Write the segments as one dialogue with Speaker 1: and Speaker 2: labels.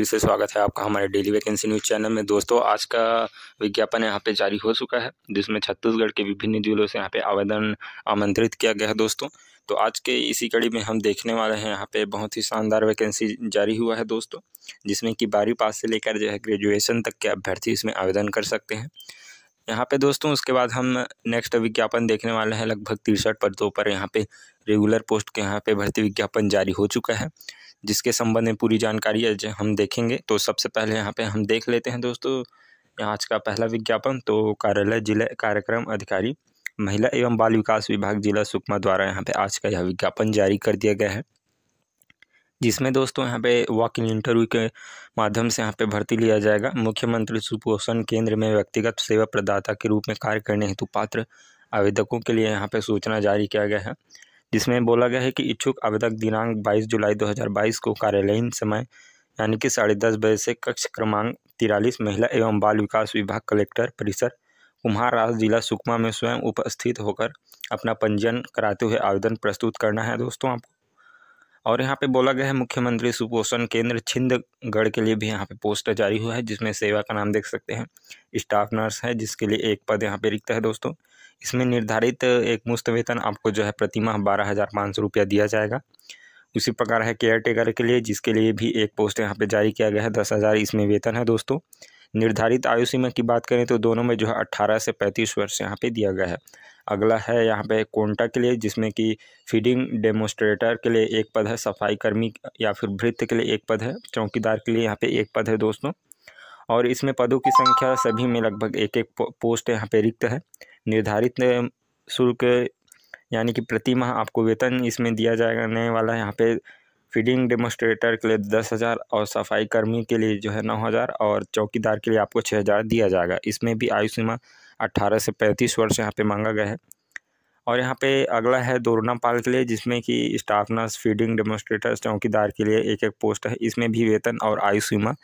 Speaker 1: फिर से स्वागत है आपका हमारे डेली वैकेंसी न्यूज़ चैनल में दोस्तों आज का विज्ञापन यहाँ पे जारी हो चुका है जिसमें छत्तीसगढ़ के विभिन्न जिलों से यहाँ पे आवेदन आमंत्रित किया गया है दोस्तों तो आज के इसी कड़ी में हम देखने वाले हैं यहाँ पे बहुत ही शानदार वैकेंसी जारी हुआ है दोस्तों जिसमें कि बारहवीं पास से लेकर जो है ग्रेजुएशन तक के अभ्यर्थी इसमें आवेदन कर सकते हैं यहाँ पे दोस्तों उसके बाद हम नेक्स्ट विज्ञापन देखने वाले हैं लगभग तिरसठ पदों पर यहाँ पे रेगुलर पोस्ट के यहाँ पे भर्ती विज्ञापन जारी हो चुका है जिसके संबंध में पूरी जानकारी आज हम देखेंगे तो सबसे पहले यहाँ पे हम देख लेते हैं दोस्तों यहाँ आज का पहला विज्ञापन तो कार्यालय जिला कार्यक्रम अधिकारी महिला एवं बाल विकास विभाग जिला सुकमा द्वारा यहाँ पे आज का यह विज्ञापन जारी कर दिया गया है जिसमें दोस्तों यहाँ पे वॉक इन इंटरव्यू के माध्यम से यहाँ पे भर्ती लिया जाएगा मुख्यमंत्री सुपोषण केंद्र में व्यक्तिगत सेवा प्रदाता के रूप में कार्य करने हेतु पात्र आवेदकों के लिए यहाँ पे सूचना जारी किया गया है जिसमें बोला गया है कि इच्छुक आवेदक दिनांक 22 जुलाई 2022 को कार्यालयीन समय यानी कि साढ़े दस बजे से कक्ष क्रमांक तिरालीस महिला एवं बाल विकास विभाग कलेक्टर परिसर कुम्हार राज जिला सुकमा में स्वयं उपस्थित होकर अपना पंजीयन कराते हुए आवेदन प्रस्तुत करना है दोस्तों आपको और यहाँ पे बोला गया है मुख्यमंत्री सुपोषण केंद्र छिंदगढ़ के लिए भी यहाँ पे पोस्टर जारी हुआ है जिसमें सेवा का नाम देख सकते हैं स्टाफ नर्स है जिसके लिए एक पद यहाँ पे रिक्त है दोस्तों इसमें निर्धारित एक मुफ्त वेतन आपको जो है प्रतिमाह बारह हज़ार पाँच सौ रुपया दिया जाएगा उसी प्रकार है केयर टेकर के लिए जिसके लिए भी एक पोस्ट यहाँ पर जारी किया गया है दस हज़ार इसमें वेतन है दोस्तों निर्धारित आयु सीमा की बात करें तो दोनों में जो है अट्ठारह से पैंतीस वर्ष यहाँ पे दिया गया है अगला है यहाँ पे कोंटा के लिए जिसमें कि फीडिंग डेमोस्ट्रेटर के लिए एक पद है सफाई कर्मी या फिर वृत्त के लिए एक पद है चौकीदार के लिए यहाँ पे एक पद है दोस्तों और इसमें पदों की संख्या सभी में लगभग एक एक पोस्ट यहाँ पे रिक्त है निर्धारित शुल्क यानी कि प्रति माह आपको वेतन इसमें दिया जाने वाला है यहाँ पर फीडिंग डेमोस्ट्रेटर के लिए दस हज़ार और सफाई कर्मी के लिए जो है नौ हज़ार और चौकीदार के लिए आपको छः हज़ार दिया जाएगा इसमें भी आयु सीमा अट्ठारह से पैंतीस वर्ष यहाँ पे मांगा गया है और यहाँ पे अगला है दोरना पाल के लिए जिसमें कि स्टाफ नर्स फीडिंग डेमोस्ट्रेटर चौकीदार के लिए एक एक पोस्ट है इसमें भी वेतन और आयु सीमा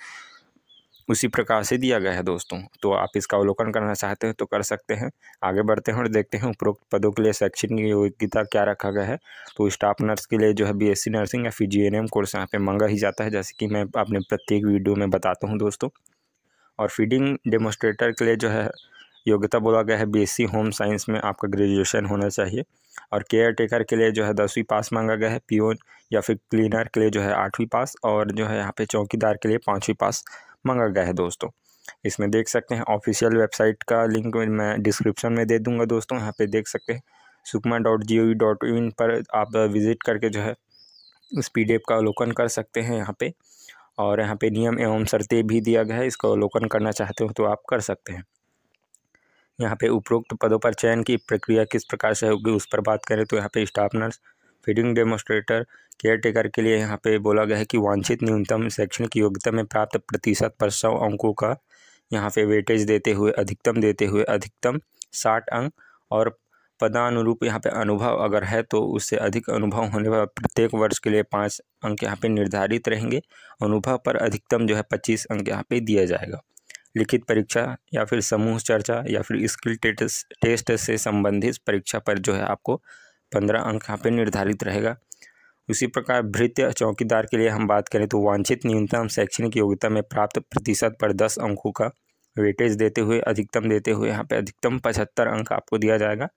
Speaker 1: उसी प्रकार से दिया गया है दोस्तों तो आप इसका अवलोकन करना चाहते हैं तो कर सकते हैं आगे बढ़ते हैं और देखते हैं उपरोक्त पदों के लिए शैक्षणिक योग्यता क्या रखा गया है तो स्टाफ नर्स के लिए जो है बीएससी नर्सिंग या फिर एम कोर्स यहाँ पे मंगा ही जाता है जैसे कि मैं अपने प्रत्येक वीडियो में बताता हूँ दोस्तों और फीडिंग डेमोस्ट्रेटर के लिए जो है योग्यता बोला गया है बीएससी होम साइंस में आपका ग्रेजुएशन होना चाहिए और केयर टेकर के लिए जो है दसवीं पास मांगा गया है पीओन या फिर क्लीनर के लिए जो है आठवीं पास और जो है यहाँ पे चौकीदार के लिए पाँचवीं पास मांगा गया है दोस्तों इसमें देख सकते हैं ऑफिशियल वेबसाइट का लिंक मैं डिस्क्रिप्शन में दे दूँगा दोस्तों यहाँ पर देख सकते हैं Sukma dot G O V dot in पर आप विज़िट करके जो है उस पी का अवलोकन कर सकते हैं यहाँ पर और यहाँ पे नियम एवं शर्तें भी दिया गया है इसका अवलोकन करना चाहते हो तो आप कर सकते हैं यहाँ पे उपरोक्त पदों पर चयन की प्रक्रिया किस प्रकार से होगी उस पर बात करें तो यहाँ पे staff nurse feeding demonstrator care taker के लिए यहाँ पे बोला गया है कि वांछित न्यूनतम शैक्षणिक योग्यता में प्राप्त प्रतिशत पर सौ अंकों का यहाँ पे वेटेज देते हुए अधिकतम देते हुए अधिकतम साठ अंक और पदानुरूप यहाँ पे अनुभव अगर है तो उससे अधिक अनुभव होने पर प्रत्येक वर्ष के लिए पाँच अंक यहाँ पे निर्धारित रहेंगे अनुभव पर अधिकतम जो है पच्चीस अंक यहाँ पे दिया जाएगा लिखित परीक्षा या फिर समूह चर्चा या फिर स्किल टेस्ट से संबंधित परीक्षा पर जो है आपको पंद्रह अंक यहाँ पर निर्धारित रहेगा उसी प्रकार भृत्य चौकीदार के लिए हम बात करें तो वांछित न्यूनतम शैक्षणिक योग्यता में प्राप्त प्रतिशत पर दस अंकों का वेटेज देते हुए अधिकतम देते हुए यहाँ पे अधिकतम पचहत्तर अंक आपको दिया जाएगा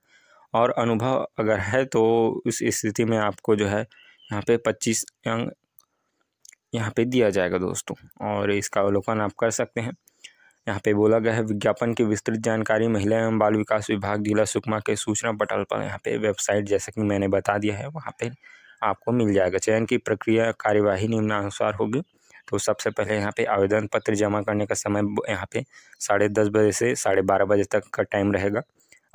Speaker 1: और अनुभव अगर है तो उस स्थिति में आपको जो है यहाँ पे पच्चीस अंक यहाँ पे दिया जाएगा दोस्तों और इसका अवलोकन आप कर सकते हैं यहाँ पे बोला गया है विज्ञापन की विस्तृत जानकारी महिला एवं बाल विकास विभाग जिला सुकमा के सूचना पटल पर यहाँ पे वेबसाइट जैसा कि मैंने बता दिया है वहाँ पे आपको मिल जाएगा चयन की प्रक्रिया कार्यवाही निम्नानुसार होगी तो सबसे पहले यहाँ पे आवेदन पत्र जमा करने का समय यहाँ पे साढ़े दस बजे से साढ़े बारह बजे तक का टाइम रहेगा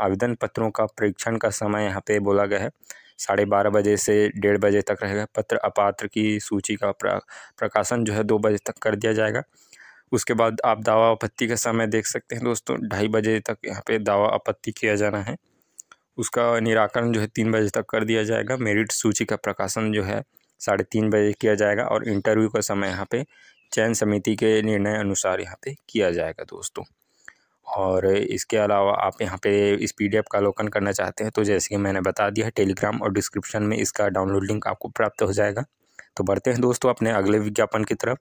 Speaker 1: आवेदन पत्रों का परीक्षण का समय यहाँ पे बोला गया है साढ़े बारह बजे से डेढ़ बजे तक रहेगा पत्र अपात्र की सूची का प्रकाशन जो है दो बजे तक कर दिया जाएगा उसके बाद आप दावा आपत्ति का समय देख सकते हैं दोस्तों ढाई बजे तक यहाँ पे दावा आपत्ति किया जाना है उसका निराकरण जो है तीन बजे तक कर दिया जाएगा मेरिट सूची का प्रकाशन जो है साढ़े तीन बजे किया जाएगा और इंटरव्यू का समय यहाँ पे चयन समिति के निर्णय अनुसार यहाँ पे किया जाएगा दोस्तों और इसके अलावा आप यहाँ पे इस पीडीएफ का अवलोकन करना चाहते हैं तो जैसे कि मैंने बता दिया है टेलीग्राम और डिस्क्रिप्शन में इसका डाउनलोड लिंक आपको प्राप्त हो जाएगा तो बढ़ते हैं दोस्तों अपने अगले विज्ञापन की तरफ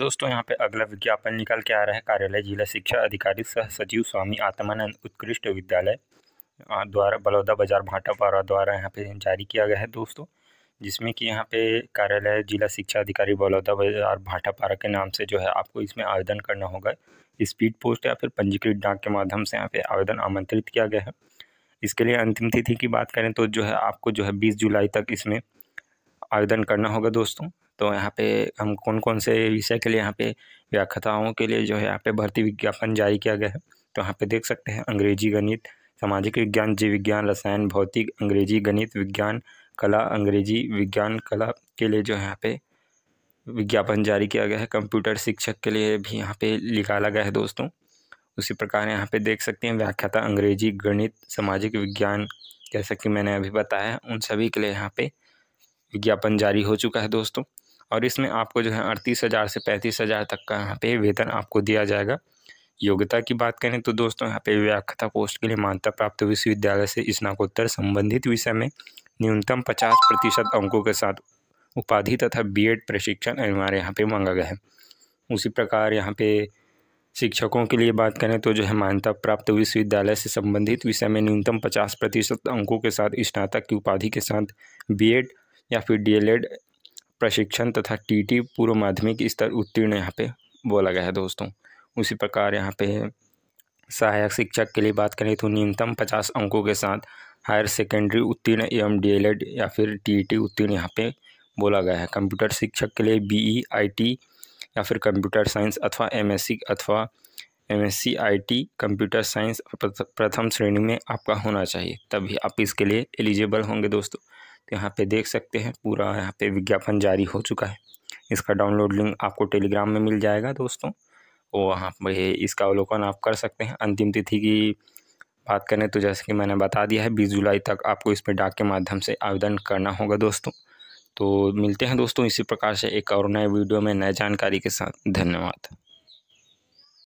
Speaker 1: दोस्तों यहाँ पे अगला विज्ञापन निकल के आ रहा है कार्यालय जिला शिक्षा अधिकारी सह सचिव स्वामी आत्मानंद उत्कृष्ट विद्यालय द्वारा बलौदा बाजार भाटापारा द्वारा यहाँ पे जारी किया गया है दोस्तों जिसमें कि यहाँ पे कार्यालय जिला शिक्षा अधिकारी बलौदा बाजार भाटापारा के नाम से जो है आपको इसमें आवेदन करना होगा स्पीड पोस्ट या फिर पंजीकृत डाक के माध्यम से यहाँ पे आवेदन आमंत्रित किया गया है इसके लिए अंतिम तिथि की बात करें तो जो है आपको जो है बीस जुलाई तक इसमें आवेदन करना होगा दोस्तों तो यहाँ पे हम कौन कौन से विषय के लिए यहाँ पे व्याख्याताओं के लिए जो है यहाँ पे भर्ती विज्ञापन जारी किया गया है तो यहाँ पे देख सकते हैं अंग्रेजी गणित सामाजिक विज्ञान जीव विज्ञान रसायन भौतिक अंग्रेजी गणित विज्ञान कला अंग्रेजी विज्ञान कला के लिए जो है यहाँ पे विज्ञापन जारी किया गया है कंप्यूटर शिक्षक के लिए भी यहाँ पे निकाला गया है दोस्तों उसी प्रकार यहाँ पे देख सकते हैं व्याख्याता अंग्रेजी गणित सामाजिक विज्ञान जैसा कि मैंने अभी बताया उन सभी के लिए यहाँ पे विज्ञापन जारी हो चुका है दोस्तों और इसमें आपको जो है अड़तीस हज़ार से पैंतीस हज़ार तक का यहाँ पे वेतन आपको दिया जाएगा योग्यता की बात करें तो दोस्तों यहाँ पे व्याख्या पोस्ट के लिए मान्यता प्राप्त विश्वविद्यालय से स्नाकोत्तर संबंधित विषय में न्यूनतम पचास प्रतिशत अंकों के साथ उपाधि तथा बीएड प्रशिक्षण अनिवार्य यहाँ पे मांगा गया है उसी प्रकार यहाँ पे शिक्षकों के लिए बात करें तो जो है मान्यता प्राप्त विश्वविद्यालय से संबंधित विषय में न्यूनतम पचास प्रतिशत अंकों के साथ स्नातक की उपाधि के साथ बीएड या फिर डीएलएड प्रशिक्षण तथा टीटी पूर्व माध्यमिक स्तर उत्तीर्ण यहाँ पे बोला गया है दोस्तों उसी प्रकार यहाँ पे सहायक शिक्षक के लिए बात करें तो न्यूनतम पचास अंकों के साथ हायर सेकेंडरी उत्तीर्ण एवं डी या फिर टी उत्तीर्ण यहाँ पे बोला गया है कंप्यूटर शिक्षक के लिए बीई ई या फिर कंप्यूटर साइंस अथवा एमएससी अथवा एमएससी आईटी कंप्यूटर साइंस प्रथम श्रेणी में आपका होना चाहिए तभी आप इसके लिए एलिजिबल होंगे दोस्तों तो यहाँ पे देख सकते हैं पूरा यहाँ पे विज्ञापन जारी हो चुका है इसका डाउनलोड लिंक आपको टेलीग्राम में मिल जाएगा दोस्तों और वहाँ पर इसका अवलोकन आप कर सकते हैं अंतिम तिथि की बात करें तो जैसे कि मैंने बता दिया है बीस जुलाई तक आपको इस पर डाक के माध्यम से आवेदन करना होगा दोस्तों तो मिलते हैं दोस्तों इसी प्रकार से एक और नए वीडियो में नए जानकारी के साथ धन्यवाद